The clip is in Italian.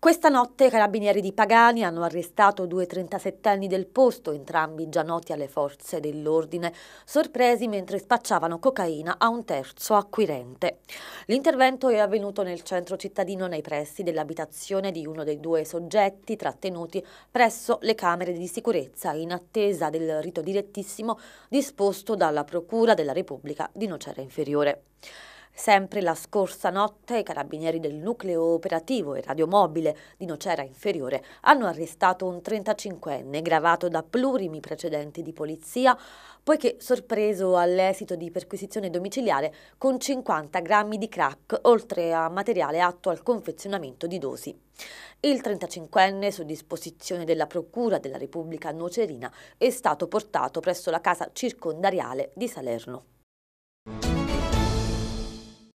Questa notte i carabinieri di Pagani hanno arrestato due 37enni del posto, entrambi già noti alle forze dell'ordine, sorpresi mentre spacciavano cocaina a un terzo acquirente. L'intervento è avvenuto nel centro cittadino nei pressi dell'abitazione di uno dei due soggetti trattenuti presso le camere di sicurezza in attesa del rito direttissimo disposto dalla Procura della Repubblica di Nocera Inferiore. Sempre la scorsa notte i carabinieri del nucleo operativo e radiomobile di Nocera Inferiore hanno arrestato un 35enne gravato da plurimi precedenti di polizia poiché sorpreso all'esito di perquisizione domiciliare con 50 grammi di crack oltre a materiale atto al confezionamento di dosi. Il 35enne, su disposizione della Procura della Repubblica Nocerina, è stato portato presso la casa circondariale di Salerno.